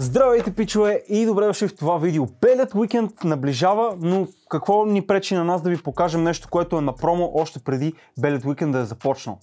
Здравейте, пичове и добре дошли в това видео. Белият уикенд наближава, но какво ни пречи на нас да ви покажем нещо, което е на промо още преди Белят уикенд да е започнал.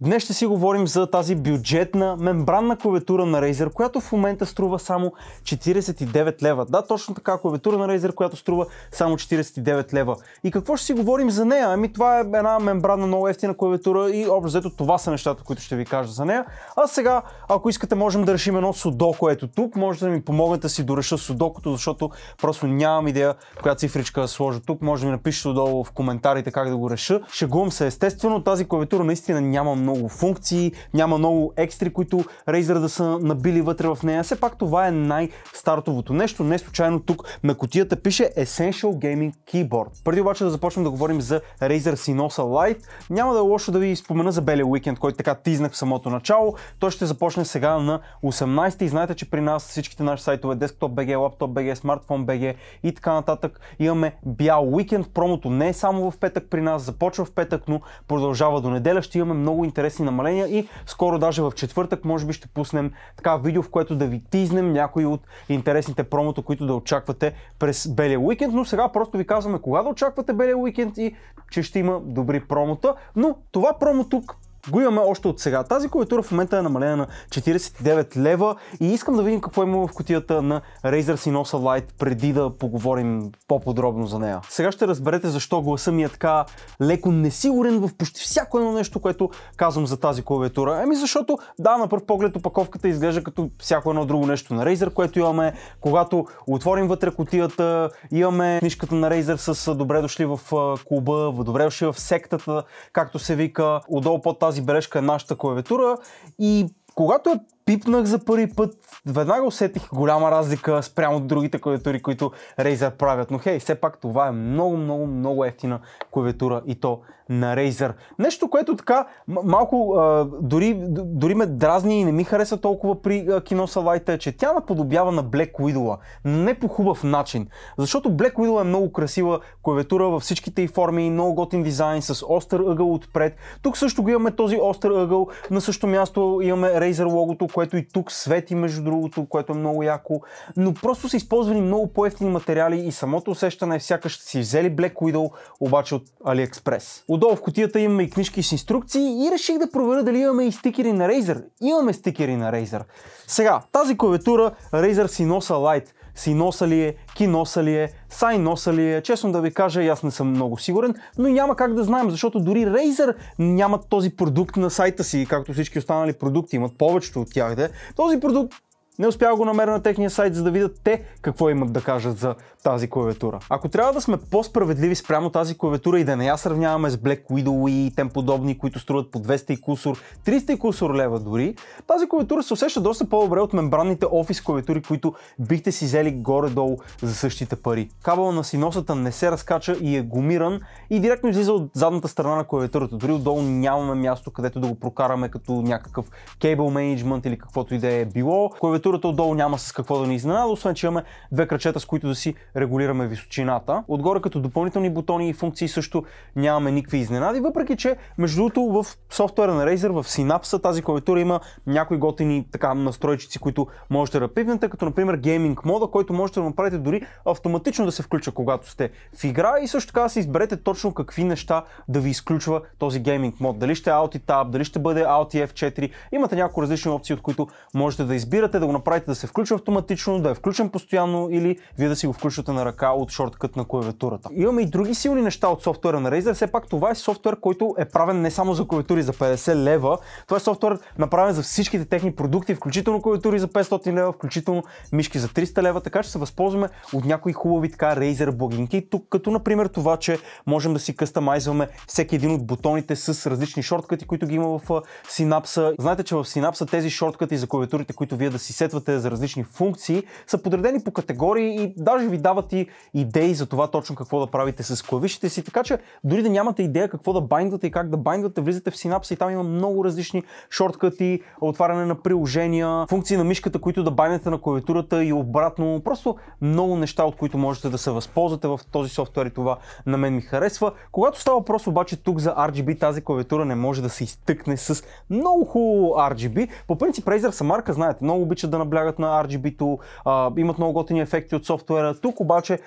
Днес ще си говорим за тази бюджетна мембранна клавиатура на Razer, която в момента струва само 49 лева. Да, точно така клавиатура на Razer, която струва само 49 лева. И какво ще си говорим за нея? Ами това е една мембранна много ефтина клавиатура и общо взето това са нещата, които ще ви кажа за нея. А сега, ако искате, можем да решим едно судо, което тук. Може да ми помогнете да си дореша судокото, защото просто нямам идея коя цифричка да сложа тук. Може да ми напишете отдолу в коментарите как да го реша. Шегувам се естествено, тази клавиатура наистина нямам много функции, няма много екстри, които Razer да са набили вътре в нея. Все пак това е най-стартовото нещо. Не случайно тук на котията пише Essential Gaming Keyboard. Преди обаче да започнем да говорим за Razer Sinosa Lite, няма да е лошо да ви спомена за белия уикенд, който така тизнах в самото начало. Той ще започне сега на 18 и знаете, че при нас всичките наши сайтове desktop BG, BG, Smartphone BG и така нататък имаме бял уикенд. Промото не е само в петък при нас, започва в петък, но продължава до неделя. Ще имаме много интересни интересни намаления и скоро даже в четвъртък може би ще пуснем така видео, в което да ви тизнем някои от интересните промото, които да очаквате през белия уикенд, но сега просто ви казваме кога да очаквате белия уикенд и че ще има добри промота, но това промо тук го имаме още от сега. Тази клавиатура в момента е намалена на 49 лева и искам да видим какво има в котията на Razer Sinosa Lite преди да поговорим по-подробно за нея. Сега ще разберете защо гласа ми е така леко несигурен в почти всяко едно нещо, което казвам за тази клавиатура. Ами защото да, на пръв поглед опаковката изглежда като всяко едно друго нещо на Razer, което имаме. Когато отворим вътре котията, имаме книжката на Razer с добре дошли в клуба, добре дошли в сектата, както се вика. Отдолу под тази тази бележка е нашата клавиатура и когато я пипнах за първи път, веднага усетих голяма разлика спрямо от другите клавиатури, които Razer правят. Но хей, все пак това е много, много, много ефтина клавиатура и то на Razer. Нещо, което така малко а, дори, дори ме дразни и не ми хареса толкова при а, салайта, е, че тя наподобява на Black Widow, но не по хубав начин. Защото Black Widow е много красива клавиатура във всичките й форми, много готин дизайн с остър ъгъл отпред. Тук също го имаме този остър ъгъл, на също място имаме Razer логото, което и тук свети между другото, което е много яко. Но просто са използвани много по-ефтини материали и самото усещане е сякаш си взели Black Widow, обаче от AliExpress. Отдолу в кутията имаме и книжки с инструкции и реших да проверя дали имаме и стикери на Razer. Имаме стикери на Razer. Сега, тази клавиатура Razer Sinosa Lite. Синоса ли е, киноса ли е, сайноса ли е, честно да ви кажа, аз не съм много сигурен, но няма как да знаем, защото дори Razer нямат този продукт на сайта си, както всички останали продукти имат повечето от тях. Де. Този продукт не успях го намеря на техния сайт, за да видят те какво имат да кажат за тази клавиатура. Ако трябва да сме по-справедливи спрямо тази клавиатура и да не я сравняваме с Black Widow и тем подобни, които струват по 200 и кусор, 300 и кусор лева дори, тази клавиатура се усеща доста по-добре от мембранните офис клавиатури, които бихте си взели горе-долу за същите пари. Кабел на синосата не се разкача и е гумиран и директно излиза от задната страна на клавиатурата. Дори отдолу нямаме място, където да го прокараме като някакъв кейбл менеджмент или каквото и да е било. Клавиатура Клавиатурата отдолу няма с какво да ни изненада, освен че имаме две крачета, с които да си регулираме височината. Отгоре като допълнителни бутони и функции също нямаме никакви изненади, въпреки че между другото в софтуера на Razer, в Synapse тази клавиатура има някои готини така настройчици, които можете да пипнете, като например гейминг мода, който можете да направите дори автоматично да се включва, когато сте в игра и също така да си изберете точно какви неща да ви изключва този гейминг мод. Дали ще е Tab, дали ще бъде Audi F4, имате няколко различни опции, от които можете да избирате да го направите да се включва автоматично, да е включен постоянно или вие да си го включвате на ръка от шорткът на клавиатурата. Имаме и други силни неща от софтуера на Razer, все пак това е софтуер, който е правен не само за клавиатури за 50 лева, това е софтуер направен за всичките техни продукти, включително клавиатури за 500 лева, включително мишки за 300 лева, така че се възползваме от някои хубави така Razer блогинки, тук като например това, че можем да си къстамайзваме всеки един от бутоните с различни шорткъти, които ги има в Synapse. Знаете, че в Synapse тези шорткъти за клавиатурите, които вие да си сетвате за различни функции, са подредени по категории и даже ви дават и идеи за това точно какво да правите с клавишите си, така че дори да нямате идея какво да байндвате и как да байндвате, влизате в Synapse и там има много различни шорткати, отваряне на приложения, функции на мишката, които да байнете на клавиатурата и обратно. Просто много неща, от които можете да се възползвате в този софтуер и това на мен ми харесва. Когато става въпрос обаче тук за RGB, тази клавиатура не може да се изтъкне с много хубаво RGB. По принцип Razer са марка, знаете, много обича да да наблягат на RGB-то, а, имат много готини ефекти от софтуера. Тук обаче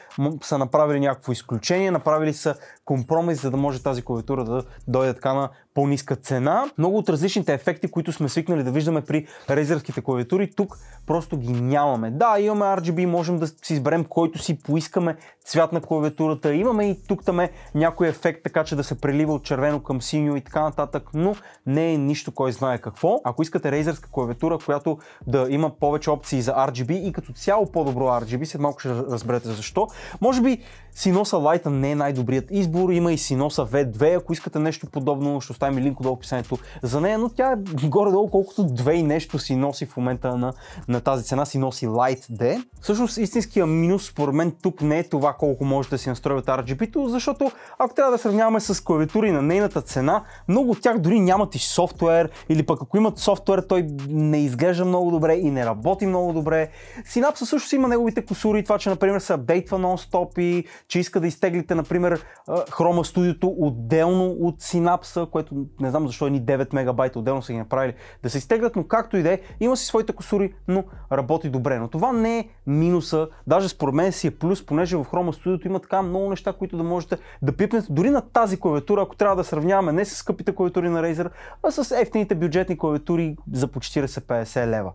са направили някакво изключение, направили са компромис, за да може тази клавиатура да дойде така на по-ниска цена. Много от различните ефекти, които сме свикнали да виждаме при резерските клавиатури, тук просто ги нямаме. Да, имаме RGB, можем да си изберем който си поискаме цвят на клавиатурата. Имаме и тук таме някой ефект, така че да се прелива от червено към синьо и така нататък, но не е нищо кой знае какво. Ако искате резерска клавиатура, която да има повече опции за RGB и като цяло по-добро RGB, след малко ще разберете защо. Може би Sinosa Lite не е най-добрият избор, има и Sinosa V2, ако искате нещо подобно, ще оставим оставим и линк в описанието за нея, но тя е горе-долу колкото две и нещо си носи в момента на, на тази цена, си носи Light D. Всъщност истинския минус според мен тук не е това колко можете да си настроят RGB-то, защото ако трябва да сравняваме с клавиатури на нейната цена, много от тях дори нямат и софтуер или пък ако имат софтуер, той не изглежда много добре и не работи много добре. Synapse също си има неговите косури, това, че например се апдейтва нон-стоп и че иска да изтеглите, например, Chroma Studio отделно от Synapse, което не знам защо едни 9 мегабайта отделно са ги направили да се изтеглят, но както и да е, има си своите косури, но работи добре. Но това не е минуса, даже според мен си е плюс, понеже в Chroma Studio има така много неща, които да можете да пипнете дори на тази клавиатура, ако трябва да сравняваме не с скъпите клавиатури на Razer, а с ефтините бюджетни клавиатури за по 40-50 лева.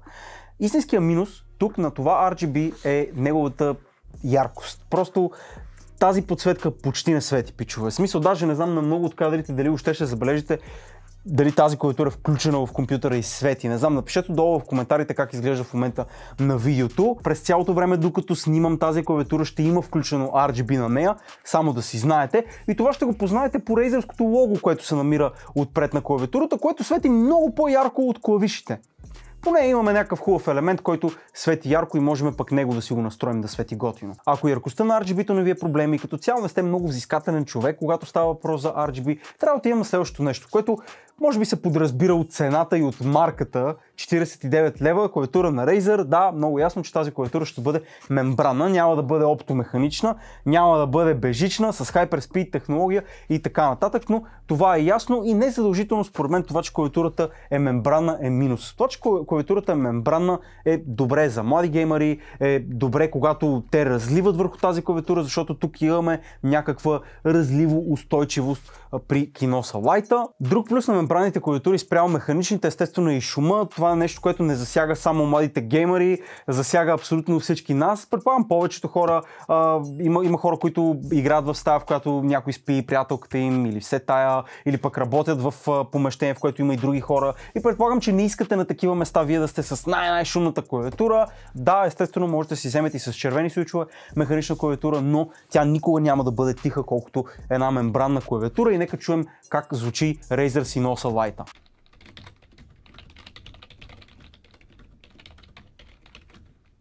Истинския минус тук на това RGB е неговата яркост. Просто тази подсветка почти не свети, пичове. В смисъл, даже не знам на много от кадрите дали още ще забележите дали тази клавиатура е включена в компютъра и свети. Не знам, напишете долу в коментарите как изглежда в момента на видеото. През цялото време, докато снимам тази клавиатура, ще има включено RGB на нея, само да си знаете. И това ще го познаете по рейзерското лого, което се намира отпред на клавиатурата, което свети много по-ярко от клавишите поне имаме някакъв хубав елемент, който свети ярко и можем пък него да си го настроим да свети готино. Ако яркостта на RGB-то не ви е проблем и като цяло не сте много взискателен човек, когато става въпрос за RGB, трябва да има следващото нещо, което може би се подразбира от цената и от марката 49 лева клавиатура на Razer. Да, много ясно, че тази клавиатура ще бъде мембрана, няма да бъде оптомеханична, няма да бъде бежична, с Hyperspeed технология и така нататък, но това е ясно и не задължително според мен това, че клавиатурата е мембрана е минус. Това, че клавиатурата е мембрана е добре за млади геймери, е добре когато те разливат върху тази клавиатура, защото тук имаме някаква разливо устойчивост при киноса лайта. Друг плюс на мембраните клавиатури спрямо механичните, естествено и шума. Това е нещо, което не засяга само младите геймери, засяга абсолютно всички нас. Предполагам, повечето хора, а, има, има хора, които играят в стая, в която някой спи, приятелката им или все тая, или пък работят в а, помещение, в което има и други хора. И предполагам, че не искате на такива места вие да сте с най-най-шумната клавиатура. Да, естествено, можете да си вземете и с червени случва механична клавиатура, но тя никога няма да бъде тиха, колкото една мембранна клавиатура. И нека чуем как звучи Razer Sino nosa лайта.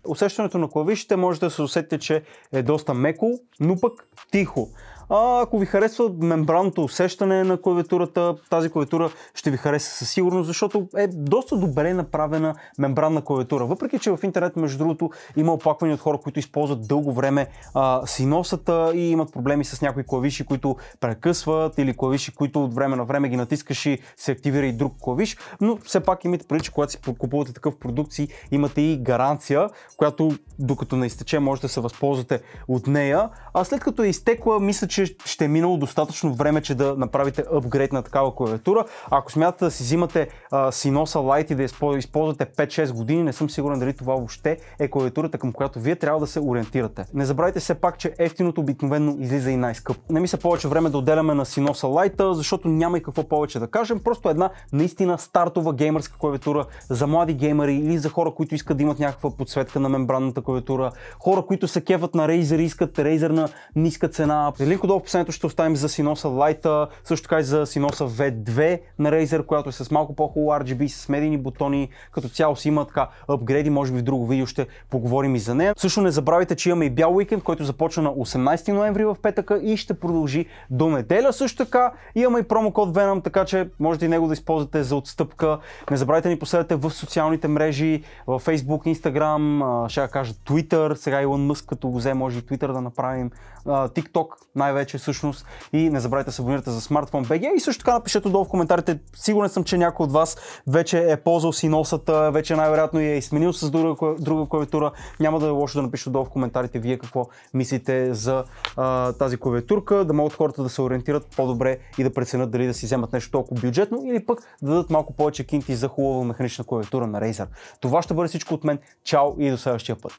Усещането на клавишите може да се усетите, че е доста меко, но пък тихо. А ако ви харесва мембранното усещане на клавиатурата, тази клавиатура ще ви хареса със сигурност, защото е доста добре направена мембранна клавиатура. Въпреки, че в интернет, между другото, има оплаквания от хора, които използват дълго време а, синосата и имат проблеми с някои клавиши, които прекъсват или клавиши, които от време на време ги натискаш и се активира и друг клавиш. Но все пак имате преди, че когато си купувате такъв продукт, си имате и гаранция, която докато не изтече, може да се възползвате от нея. А след като е изтекла, мисля, че ще е минало достатъчно време, че да направите апгрейд на такава клавиатура. Ако смятате да си взимате а, Sinosa Lite и да използвате 5-6 години, не съм сигурен дали това въобще е клавиатурата, към която вие трябва да се ориентирате. Не забравяйте все пак, че ефтиното обикновено излиза и най-скъпо. Не ми се повече време да отделяме на Sinosa Lite, защото няма и какво повече да кажем. Просто една наистина стартова геймерска клавиатура за млади геймери или за хора, които искат да имат някаква подсветка на мембранната клавиатура, хора, които се кефат на Razer и искат Razer на ниска цена. Линк всичко долу в описанието ще оставим за Sinosa Lite, също така и за Sinosa V2 на Razer, която е с малко по-хубаво RGB, с медийни бутони, като цяло си има така апгрейди, може би в друго видео ще поговорим и за нея. Също не забравяйте, че имаме и бял уикенд, който започва на 18 ноември в петъка и ще продължи до неделя. Също така имаме и промокод Venom, така че можете и него да използвате за отстъпка. Не забравяйте ни последвате в социалните мрежи, в Facebook, Instagram, ще кажа Twitter, сега Илон Мъск като го взе, може и Twitter да направим TikTok най-вече всъщност. И не забравяйте да се абонирате за смартфон BG И също така напишете долу в коментарите. Сигурен съм, че някой от вас вече е ползвал си носата, вече най-вероятно и е изменил с друга, друга клавиатура. Няма да е лошо да напишете долу в коментарите вие какво мислите за а, тази клавиатурка, да могат хората да се ориентират по-добре и да преценят дали да си вземат нещо толкова бюджетно или пък да дадат малко повече кинти за хубава механична клавиатура на Razer. Това ще бъде всичко от мен. Чао и до следващия път.